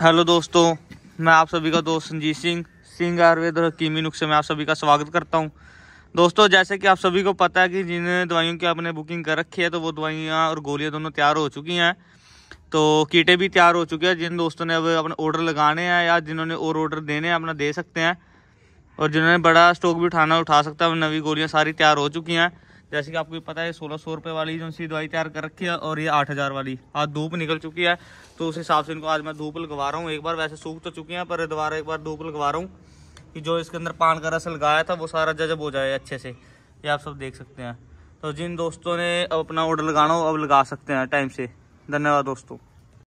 hello दोस्तों मैं आप सभी का दोस्त संजीत सिंह सिंह आयुर्वेद और हकीमी नुस्खे में आप सभी का स्वागत करता हूं दोस्तों जैसे कि आप सभी को पता है कि जिन दवाइयों की आपने बुकिंग कर रखी है तो वो दवाइयाँ और गोलियाँ दोनों तैयार हो चुकी हैं तो कीटे भी तैयार हो चुकी हैं जिन दोस्तों ने अब अपने ऑर्डर लगाने हैं या जिन्होंने और ऑर्डर देने हैं अपना दे सकते हैं और जिन्होंने बड़ा स्टॉक भी उठाना उठा सकता है नवी गोलियाँ सारी तैयार हो चुकी हैं जैसे कि आपको पता है सोलह सौ रुपये वाली जो सी दवाई तैयार कर रखी है और ये आठ हज़ार वाली आज धूप निकल चुकी है तो उस हिसाब से इनको आज मैं धूप लगवा रहा हूँ एक बार वैसे सूख तो चुकी हैं पर दोबारा एक बार धूप लगवा रहा हूँ कि जो इसके अंदर पान का रस लगाया था वो सारा जजब हो जाए अच्छे से ये आप सब देख सकते हैं तो जिन दोस्तों ने अपना ऑर्डर लगाना हो अब लगा सकते हैं टाइम से धन्यवाद दोस्तों